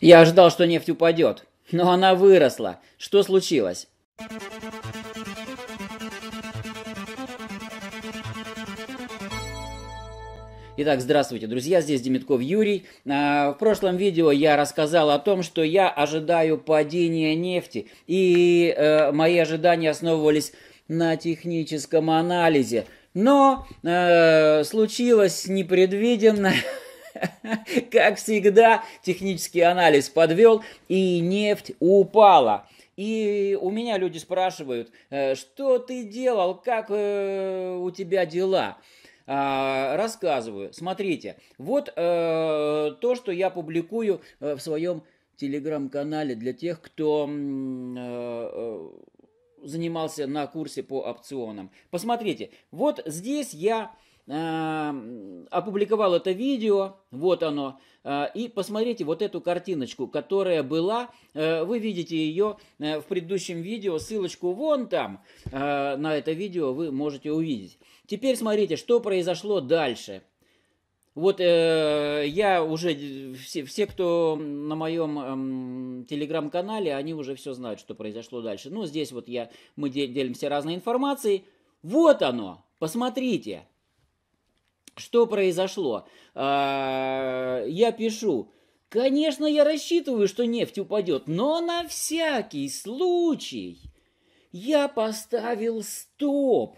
Я ожидал, что нефть упадет, но она выросла. Что случилось? Итак, здравствуйте, друзья, здесь Демитков Юрий. А, в прошлом видео я рассказал о том, что я ожидаю падения нефти, и э, мои ожидания основывались на техническом анализе. Но э, случилось непредвиденное. Как всегда, технический анализ подвел, и нефть упала. И у меня люди спрашивают, э, что ты делал, как э, у тебя дела? А, рассказываю. Смотрите, вот э, то, что я публикую в своем телеграм-канале для тех, кто занимался на курсе по опционам. Посмотрите, вот здесь я Э, опубликовал это видео, вот оно, э, и посмотрите вот эту картиночку, которая была, э, вы видите ее в предыдущем видео, ссылочку вон там на это видео вы можете увидеть. Теперь смотрите, что произошло дальше. Вот э, я уже, все, все, кто на моем э, телеграм-канале, они уже все знают, что произошло дальше. Ну, здесь вот я, мы делимся разной информацией. Вот оно, посмотрите. Что произошло? А, я пишу. Конечно, я рассчитываю, что нефть упадет, но на всякий случай я поставил стоп.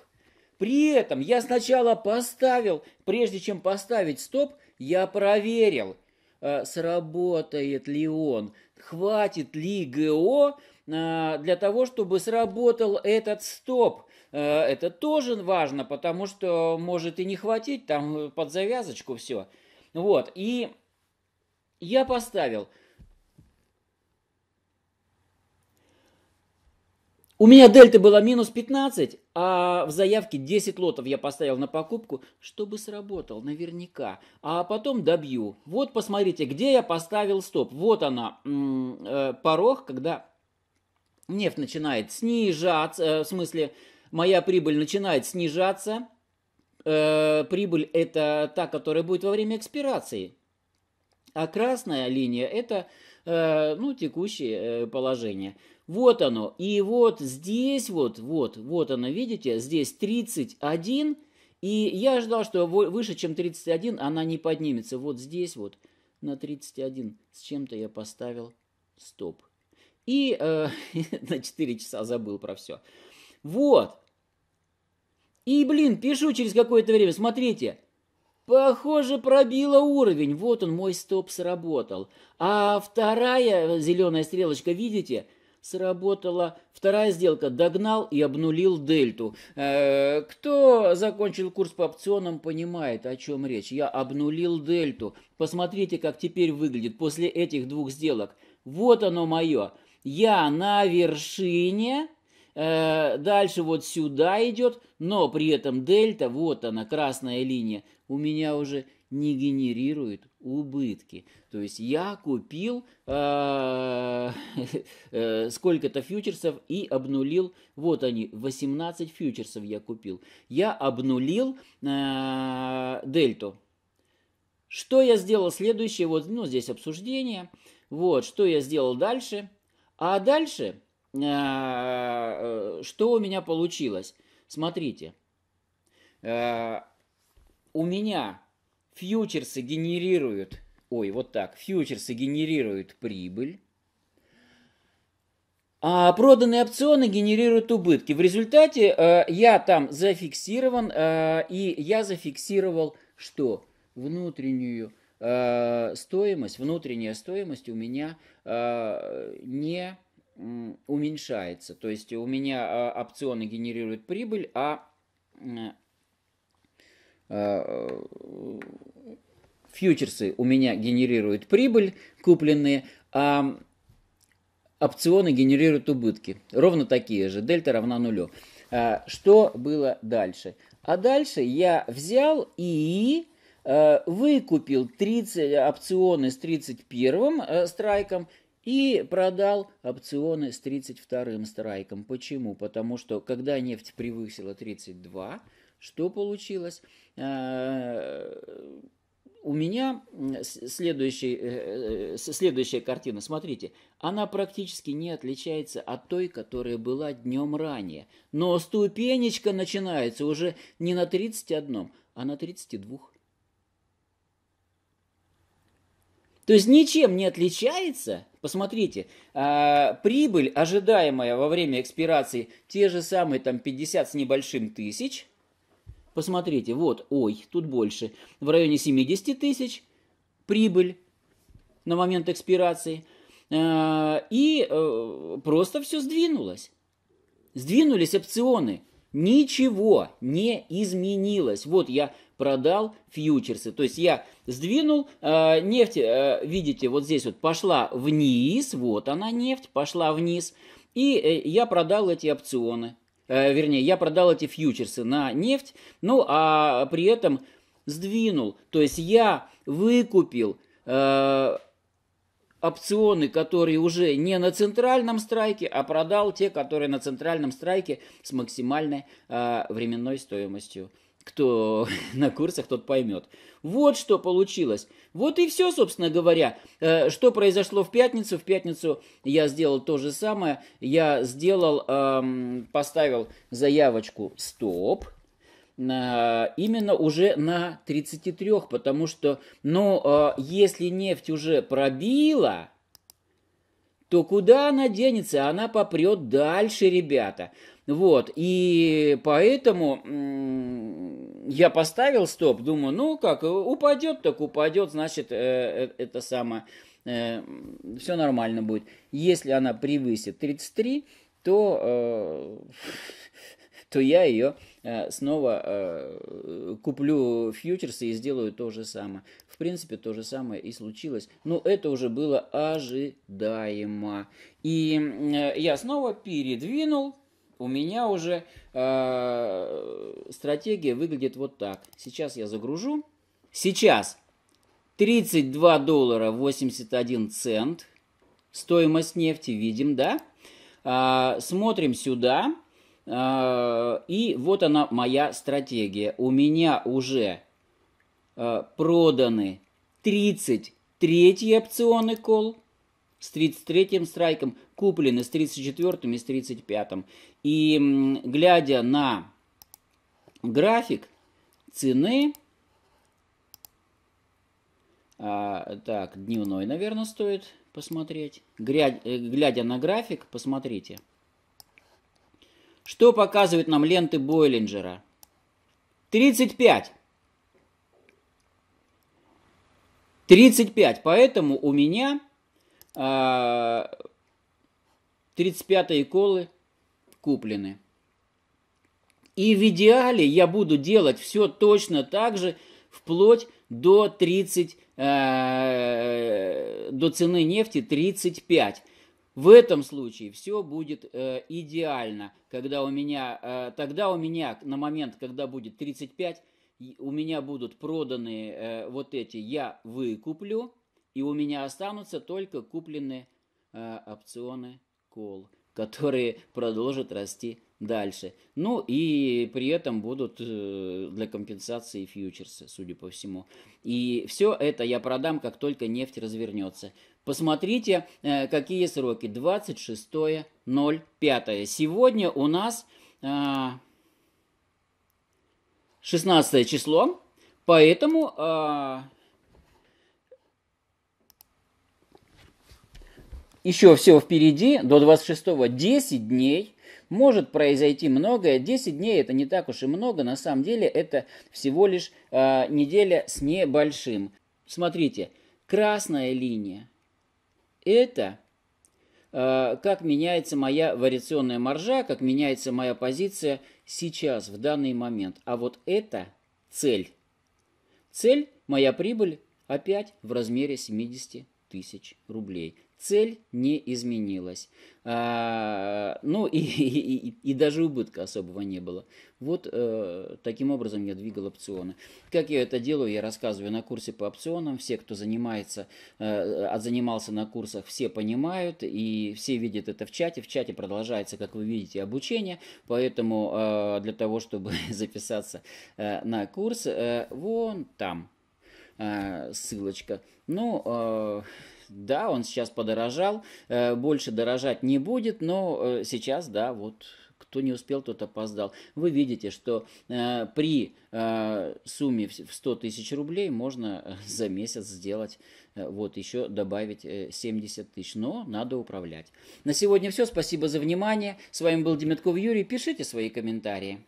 При этом я сначала поставил, прежде чем поставить стоп, я проверил, э, сработает ли он, хватит ли ГО э, для того, чтобы сработал этот стоп. Э, это тоже важно, потому что может и не хватить, там э, под завязочку все. Вот, и я поставил. У меня дельта была минус 15, а в заявке 10 лотов я поставил на покупку, чтобы сработал наверняка. А потом добью. Вот посмотрите, где я поставил стоп. Вот она, э, порог, когда нефть начинает снижаться, в смысле, моя прибыль начинает снижаться. Э, прибыль это та, которая будет во время экспирации. А красная линия это э, ну, текущее э, положение. Вот оно. И вот здесь вот, вот, вот оно, видите, здесь 31. И я ожидал что выше, чем 31, она не поднимется. Вот здесь вот на 31 с чем-то я поставил стоп. И э, на 4 часа забыл про все. Вот. И, блин, пишу через какое-то время, смотрите. Похоже, пробило уровень. Вот он, мой стоп сработал. А вторая зеленая стрелочка, видите? Сработала вторая сделка. Догнал и обнулил дельту. Э -э кто закончил курс по опционам, понимает, о чем речь. Я обнулил дельту. Посмотрите, как теперь выглядит после этих двух сделок. Вот оно мое. Я на вершине Э, дальше вот сюда идет, но при этом дельта, вот она, красная линия, у меня уже не генерирует убытки. То есть я купил э, э, сколько-то фьючерсов и обнулил, вот они, 18 фьючерсов я купил. Я обнулил дельту. Что я сделал следующее, вот ну, здесь обсуждение, вот что я сделал дальше. А дальше а, э, что у меня получилось? Смотрите, э, у меня фьючерсы генерируют, ой, вот так, фьючерсы генерируют прибыль, а проданные опционы генерируют убытки. В результате э, я там зафиксирован, э, и я зафиксировал что? Внутреннюю э, стоимость, внутренняя стоимость у меня э, не уменьшается. То есть у меня а, опционы генерируют прибыль, а, а э, фьючерсы у меня генерируют прибыль купленные, а опционы генерируют убытки. Ровно такие же. Дельта равна нулю. А, что было дальше? А дальше я взял и э, выкупил 30 опционы с 31 э, страйком и продал опционы с 32-м страйком. Почему? Потому что когда нефть превысила 32, что получилось? А, у меня следующий, э, э, следующая картина, смотрите, она практически не отличается от той, которая была днем ранее. Но ступенечка начинается уже не на 31, а на 32. То есть ничем не отличается, посмотрите, а, прибыль, ожидаемая во время экспирации, те же самые там 50 с небольшим тысяч. Посмотрите, вот, ой, тут больше, в районе 70 тысяч прибыль на момент экспирации. А, и а, просто все сдвинулось. Сдвинулись опционы. Ничего не изменилось. Вот я продал фьючерсы. То есть я сдвинул э, нефть, э, видите, вот здесь вот пошла вниз, вот она нефть, пошла вниз, и э, я продал эти опционы. Э, вернее, я продал эти фьючерсы на нефть, ну а при этом сдвинул. То есть я выкупил э, опционы, которые уже не на центральном страйке, а продал те, которые на центральном страйке с максимальной э, временной стоимостью кто на курсах, тот поймет. Вот что получилось. Вот и все, собственно говоря. Э, что произошло в пятницу? В пятницу я сделал то же самое. Я сделал, поставил заявочку «Стоп». Э, именно уже на 33, потому что, ну, э, если нефть уже пробила, то куда она денется? Она попрет дальше, ребята. Вот, и поэтому я поставил стоп, думаю, ну как, упадет, так упадет, значит, э, э, это самое, э, все нормально будет. Если она превысит 33, то, то я ее снова куплю фьючерсы и сделаю то же самое. В принципе, то же самое и случилось. Но это уже было ожидаемо. И я снова передвинул у меня уже э, стратегия выглядит вот так. Сейчас я загружу. Сейчас 32 доллара 81 цент. Стоимость нефти видим, да? Э, смотрим сюда. Э, и вот она моя стратегия. У меня уже э, проданы 33 опционы кол, с 33-м страйком, куплены с 34-м и с 35-м. И глядя на график цены, а, так, дневной, наверное, стоит посмотреть. Глядя, э, глядя на график, посмотрите. Что показывают нам ленты Бойлинджера? 35. 35. Поэтому у меня а 35-е колы куплены. И в идеале я буду делать все точно так же, вплоть до 30, э, до цены нефти 35. В этом случае все будет э, идеально, когда у меня, э, тогда у меня на момент, когда будет 35, у меня будут проданы э, вот эти, я выкуплю, и у меня останутся только купленные э, опционы кол, которые продолжат расти дальше. Ну и при этом будут э, для компенсации фьючерсы, судя по всему. И все это я продам, как только нефть развернется. Посмотрите, э, какие сроки. 26.05. Сегодня у нас... Э, 16 число, поэтому э, еще все впереди, до 26-го 10 дней, может произойти многое. 10 дней это не так уж и много, на самом деле это всего лишь э, неделя с небольшим. Смотрите, красная линия – это э, как меняется моя вариационная маржа, как меняется моя позиция сейчас, в данный момент. А вот это цель. Цель – моя прибыль опять в размере 70% тысяч рублей. Цель не изменилась. А, ну и, и, и, даже убытка особого не было. Вот э, таким образом я двигал опционы. Как я это делаю, я рассказываю на курсе по опционам. Все, кто занимается, э, а, занимался на курсах, все понимают и все видят это в чате. В чате продолжается, как вы видите, обучение. Поэтому э, для того, чтобы записаться э, на курс, э, вон там Э, ссылочка. Ну, э, да, он сейчас подорожал, э, больше дорожать не будет, но сейчас, да, вот кто не успел, тот опоздал. Вы видите, что при сумме в 100 тысяч рублей можно за месяц сделать, вот еще добавить э, 70 тысяч, но надо управлять. На сегодня все, спасибо за внимание. С вами был Демятков Юрий, пишите свои комментарии.